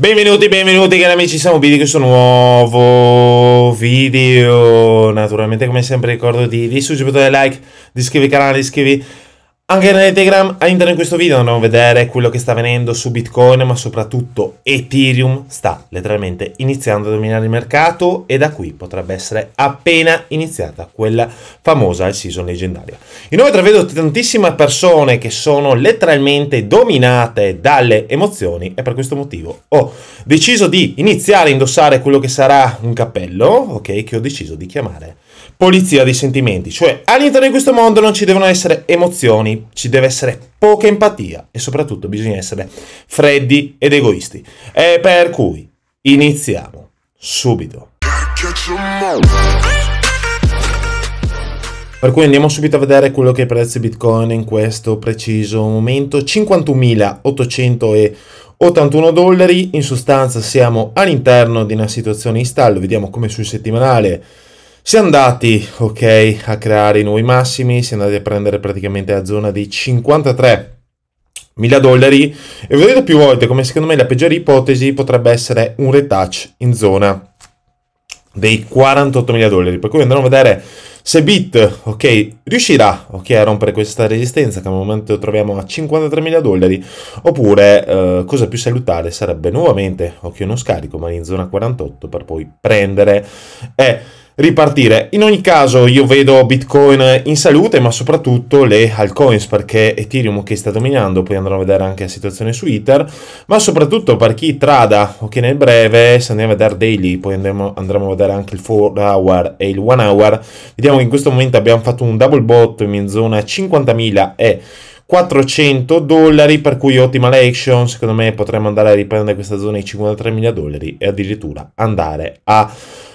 Benvenuti, benvenuti cari amici, siamo qui di questo nuovo video Naturalmente come sempre ricordo di, di suggerire like, di iscrivervi al canale, di iscrivervi anche nelle Telegram all'interno di questo video andremo a vedere quello che sta avvenendo su Bitcoin, ma soprattutto Ethereum sta letteralmente iniziando a dominare il mercato e da qui potrebbe essere appena iniziata quella famosa season leggendaria. Inoltre vedo tantissime persone che sono letteralmente dominate dalle emozioni e per questo motivo ho deciso di iniziare a indossare quello che sarà un cappello, ok, che ho deciso di chiamare polizia dei sentimenti, cioè all'interno di questo mondo non ci devono essere emozioni, ci deve essere poca empatia e soprattutto bisogna essere freddi ed egoisti. E per cui iniziamo subito. Per cui andiamo subito a vedere quello che è il prezzo Bitcoin in questo preciso momento, 51.881 dollari, in sostanza siamo all'interno di una situazione in stallo, vediamo come sul settimanale siamo andati, ok, a creare i nuovi massimi, siamo andati a prendere praticamente la zona dei 53 mila dollari e ho più volte come secondo me la peggiore ipotesi potrebbe essere un retouch in zona dei 48 mila dollari per cui andremo a vedere se Bit ok riuscirà ok a rompere questa resistenza che al momento troviamo a 53 mila dollari oppure eh, cosa più salutare sarebbe nuovamente ok uno scarico ma in zona 48 per poi prendere e ripartire. In ogni caso io vedo Bitcoin in salute, ma soprattutto le altcoins perché Ethereum che sta dominando, poi andrò a vedere anche la situazione su Ether, ma soprattutto per chi trada ok nel breve se andiamo a vedere daily, poi andremo, andremo a vedere anche il 4 hour e il 1 hour, vediamo che in questo momento abbiamo fatto un double bottom in zona 50.000 e 400 dollari, per cui ottima action, secondo me potremmo andare a riprendere questa zona di 53 mila dollari e addirittura andare a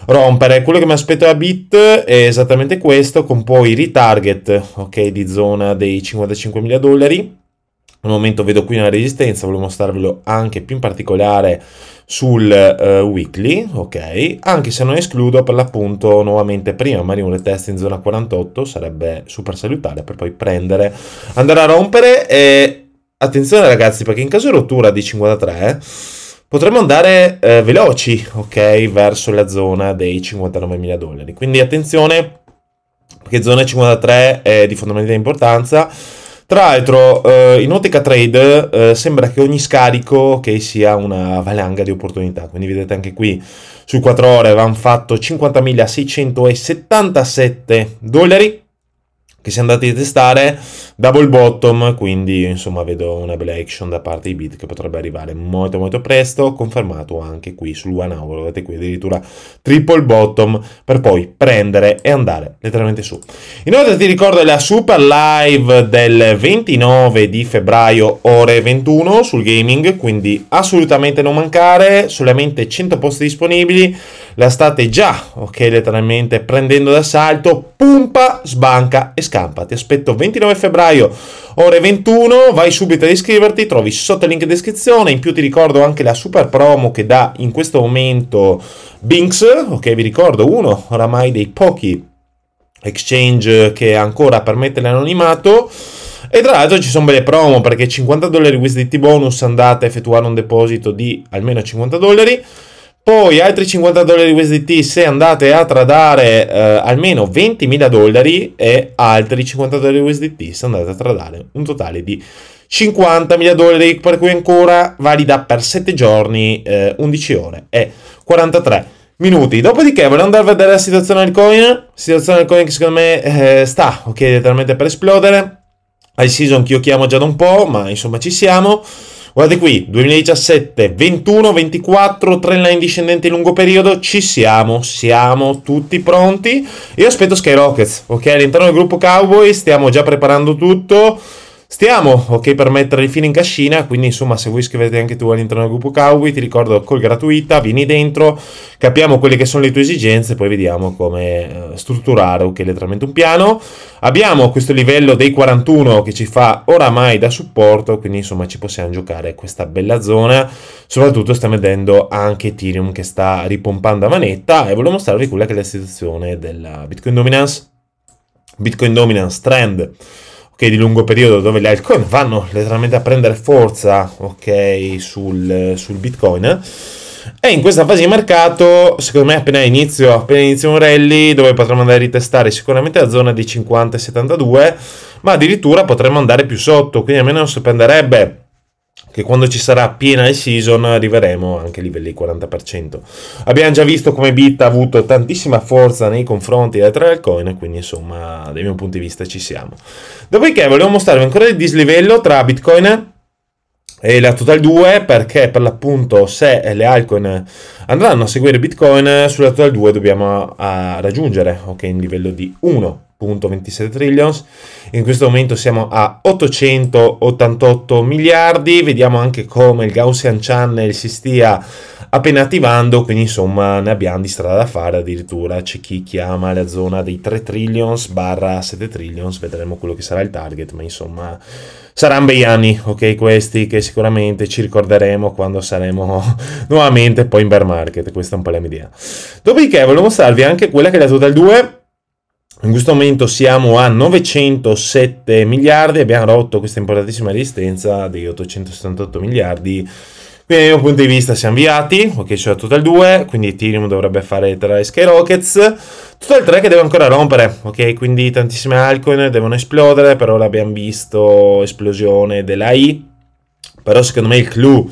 rompere. Quello che mi aspetto da Bit è esattamente questo, con poi ritarget, ok, di zona dei 55 mila dollari al momento vedo qui una resistenza, volevo mostrarvelo anche più in particolare sul uh, weekly, ok? Anche se non escludo per l'appunto nuovamente prima, magari un retest in zona 48 sarebbe super salutare per poi prendere, andare a rompere e attenzione ragazzi perché in caso di rottura di 53 potremmo andare eh, veloci, ok? Verso la zona dei 59.000 dollari, quindi attenzione perché zona 53 è di fondamentale importanza tra l'altro, eh, in Oteca Trade eh, sembra che ogni scarico che sia una valanga di opportunità, quindi vedete anche qui su 4 ore avevamo fatto 50.677 dollari che si è andati a testare double bottom quindi insomma vedo una bella action da parte di bit che potrebbe arrivare molto molto presto confermato anche qui sul one hour guardate qui addirittura triple bottom per poi prendere e andare letteralmente su inoltre ti ricordo la super live del 29 di febbraio ore 21 sul gaming quindi assolutamente non mancare solamente 100 posti disponibili la state già, ok, letteralmente prendendo d'assalto, pumpa, sbanca e scampa. Ti aspetto 29 febbraio, ore 21, vai subito ad iscriverti, trovi sotto il link in descrizione, in più ti ricordo anche la super promo che dà in questo momento Binks, ok, vi ricordo uno oramai dei pochi exchange che ancora permette l'anonimato. E tra l'altro ci sono belle promo perché 50 dollari with bonus andate a effettuare un deposito di almeno 50 dollari. Poi altri 50 dollari USDT se andate a tradare eh, almeno 20.000 dollari e altri 50 dollari USDT se andate a tradare un totale di 50.000 dollari per cui ancora valida per 7 giorni, eh, 11 ore e 43 minuti. Dopodiché voglio andare a vedere la situazione coin, situazione coin che secondo me eh, sta ok letteralmente per esplodere. High season che io chiamo già da un po', ma insomma ci siamo. Guardate qui, 2017, 21, 24, trendline discendente in lungo periodo, ci siamo, siamo tutti pronti. Io aspetto Skyrockets, ok? All'interno del gruppo Cowboy stiamo già preparando tutto. Stiamo, ok, per mettere il fine in cascina, quindi insomma se vuoi iscriverti anche tu all'interno del gruppo Cowboy, ti ricordo col gratuita, vieni dentro, capiamo quelle che sono le tue esigenze, poi vediamo come eh, strutturare, ok, letteralmente un piano. Abbiamo questo livello dei 41 che ci fa oramai da supporto, quindi insomma ci possiamo giocare questa bella zona, soprattutto sta vedendo anche Ethereum che sta ripompando a manetta e volevo mostrarvi quella che è la situazione della Bitcoin Dominance, Bitcoin Dominance Trend che di lungo periodo dove le altcoin vanno letteralmente a prendere forza ok, sul, sul bitcoin. E in questa fase di mercato, secondo me, appena inizio, appena inizio un rally, dove potremmo andare a ritestare sicuramente la zona di 50 e 72, ma addirittura potremmo andare più sotto, quindi almeno non si prenderebbe che quando ci sarà piena il season arriveremo anche a livelli 40%. Abbiamo già visto come Bit ha avuto tantissima forza nei confronti delle trial coin, quindi insomma dal mio punto di vista ci siamo. Dopodiché volevo mostrarvi ancora il dislivello tra Bitcoin e la Total 2 perché per l'appunto se le altcoin andranno a seguire Bitcoin sulla Total 2 dobbiamo a, ah, a raggiungere ok, in livello di 1 27 trillions, in questo momento siamo a 888 miliardi, vediamo anche come il Gaussian Channel si stia appena attivando, quindi insomma ne abbiamo di strada da fare, addirittura c'è chi chiama la zona dei 3 trillions barra 7 trillions, vedremo quello che sarà il target, ma insomma saranno bei anni, ok, questi che sicuramente ci ricorderemo quando saremo nuovamente poi in bear market, questa è un po' la mia idea. Dopodiché volevo mostrarvi anche quella che è la Total 2, in questo momento siamo a 907 miliardi, abbiamo rotto questa importantissima resistenza dei 878 miliardi. Quindi dal mio punto di vista siamo avviati, ok c'è la total 2, quindi Ethereum dovrebbe fare 3 Skyrockets, total 3 che deve ancora rompere, ok quindi tantissime altcoin devono esplodere, per l'abbiamo visto esplosione della I, però secondo me il clou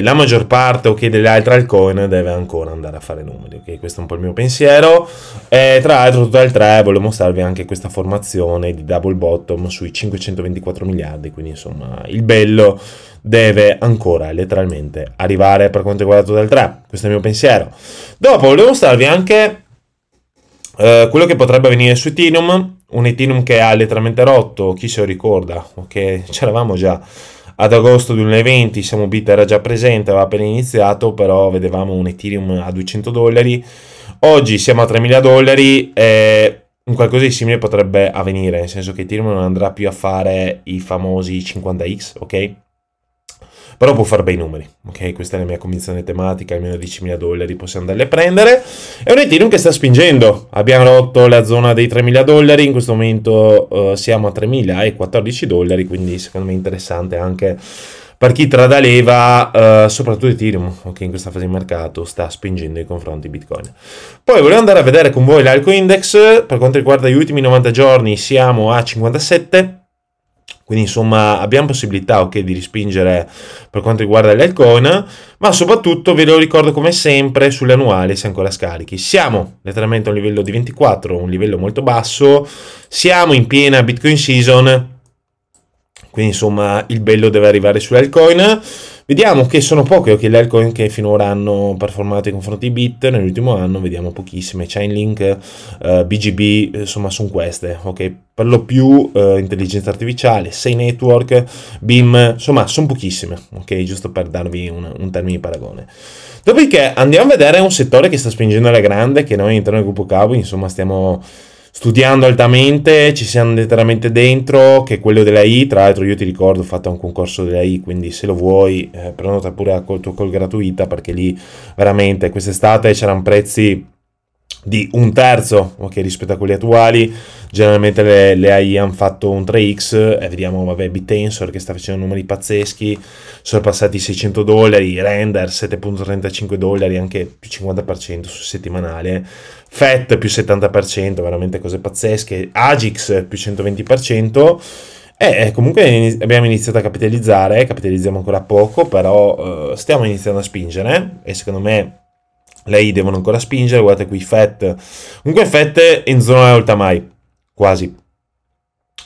la maggior parte o okay, delle altre altcoin deve ancora andare a fare numeri. Okay? Questo è un po' il mio pensiero. E tra l'altro, tutto Total 3 volevo mostrarvi anche questa formazione di double bottom sui 524 miliardi. Quindi, insomma, il bello deve ancora letteralmente arrivare per quanto riguarda tutto Total 3. Questo è il mio pensiero. Dopo, volevo mostrarvi anche eh, quello che potrebbe avvenire su Ethereum. Un Ethereum che ha letteralmente rotto, chi se lo ricorda? Ok, c'eravamo già ad agosto 2020 Samu Bit era già presente, aveva appena iniziato, però vedevamo un Ethereum a 200 dollari. Oggi siamo a 3000 dollari e un qualcosa di simile potrebbe avvenire, nel senso che Ethereum non andrà più a fare i famosi 50x, ok? però può fare bei numeri, ok? Questa è la mia convinzione tematica, almeno 10.000 dollari possiamo andarle a prendere. È un Ethereum che sta spingendo, abbiamo rotto la zona dei 3.000 dollari, in questo momento uh, siamo a 3.014 dollari, quindi secondo me è interessante anche per chi trada leva, uh, soprattutto Ethereum, che in questa fase di mercato sta spingendo i confronti di Bitcoin. Poi volevo andare a vedere con voi l'Alco Index, per quanto riguarda gli ultimi 90 giorni siamo a 57, quindi insomma abbiamo possibilità okay, di rispingere per quanto riguarda le altcoin, ma soprattutto ve lo ricordo come sempre sulle annuali se ancora scarichi. Siamo letteralmente a un livello di 24, un livello molto basso, siamo in piena Bitcoin season, quindi insomma il bello deve arrivare sulle altcoin. Vediamo che sono poche ok, le altcoin che finora hanno performato in confronto ai bit, nell'ultimo anno vediamo pochissime, Chainlink, eh, BGB, eh, insomma sono queste, ok? Per lo più eh, intelligenza artificiale, Sei Network, BIM, insomma sono pochissime, ok? Giusto per darvi un, un termine di paragone. Dopodiché andiamo a vedere un settore che sta spingendo alla grande, che noi all'interno del gruppo Cavo, insomma stiamo studiando altamente, ci siamo letteralmente dentro, che è quello della I, tra l'altro io ti ricordo ho fatto un concorso della I, quindi se lo vuoi eh, prenota pure col tuo col gratuita perché lì veramente quest'estate c'erano prezzi di un terzo okay, rispetto a quelli attuali. Generalmente le, le AI hanno fatto un 3x e vediamo, vabbè, BitTensor che sta facendo numeri pazzeschi, sono passati 600 dollari, Render 7.35 dollari, anche più 50% su settimanale, FET più 70%, veramente cose pazzesche, AGIX più 120%. E comunque abbiamo iniziato a capitalizzare, capitalizziamo ancora poco, però eh, stiamo iniziando a spingere e secondo me lei devono ancora spingere, guardate qui Fett, comunque Fett in zona alta mai, quasi.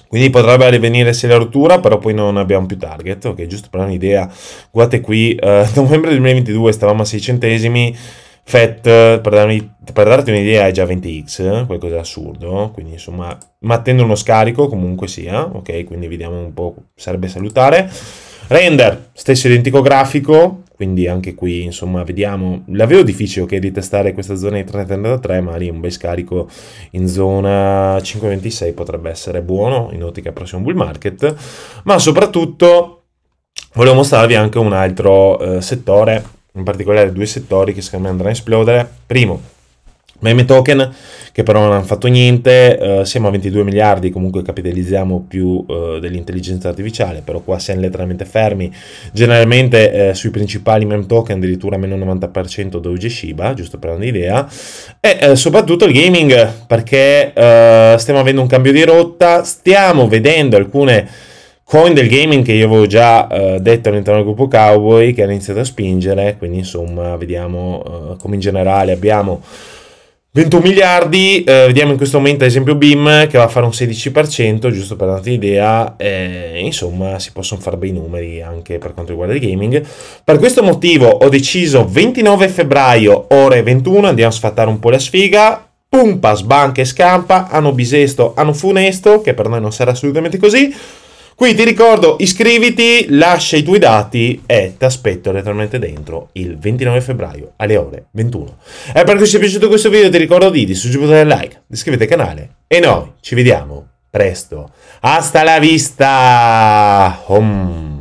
Quindi potrebbe rivenire se la rottura, però poi non abbiamo più target, ok, giusto per un'idea, guardate qui, eh, novembre 2022 stavamo a 6 centesimi, FET, per, darmi, per, darti un'idea, è già 20x, qualcosa di assurdo, quindi insomma, ma uno scarico comunque sia, ok, quindi vediamo un po', sarebbe salutare. Render, stesso identico grafico, quindi anche qui insomma vediamo la vedo difficile ok di testare questa zona di 333 ma lì un bel scarico in zona 526 potrebbe essere buono in ottica prossimo bull market ma soprattutto volevo mostrarvi anche un altro eh, settore in particolare due settori che secondo me andranno a esplodere primo meme token che però non hanno fatto niente, eh, siamo a 22 miliardi, comunque capitalizziamo più eh, dell'intelligenza artificiale, però qua siamo letteralmente fermi, generalmente eh, sui principali meme token addirittura meno 90% Doge Shiba, giusto per un'idea, e eh, soprattutto il gaming, perché eh, stiamo avendo un cambio di rotta, stiamo vedendo alcune coin del gaming che io avevo già uh, detto all'interno del gruppo Cowboy che hanno iniziato a spingere, quindi insomma vediamo uh, come in generale abbiamo 21 miliardi, eh, vediamo in questo momento ad esempio BIM che va a fare un 16%, giusto per darti un'idea, eh, insomma si possono fare bei numeri anche per quanto riguarda il gaming. Per questo motivo ho deciso 29 febbraio, ore 21, andiamo a sfattare un po' la sfiga, pumpa, sbanca e scampa, anno bisesto, anno funesto, che per noi non sarà assolutamente così, quindi ti ricordo, iscriviti, lascia i tuoi dati e ti aspetto letteralmente dentro il 29 febbraio alle ore 21. E eh, per cui se ti è piaciuto questo video ti ricordo di, di suggerire like, di iscriverti al canale e noi ci vediamo presto. Hasta la vista! Om.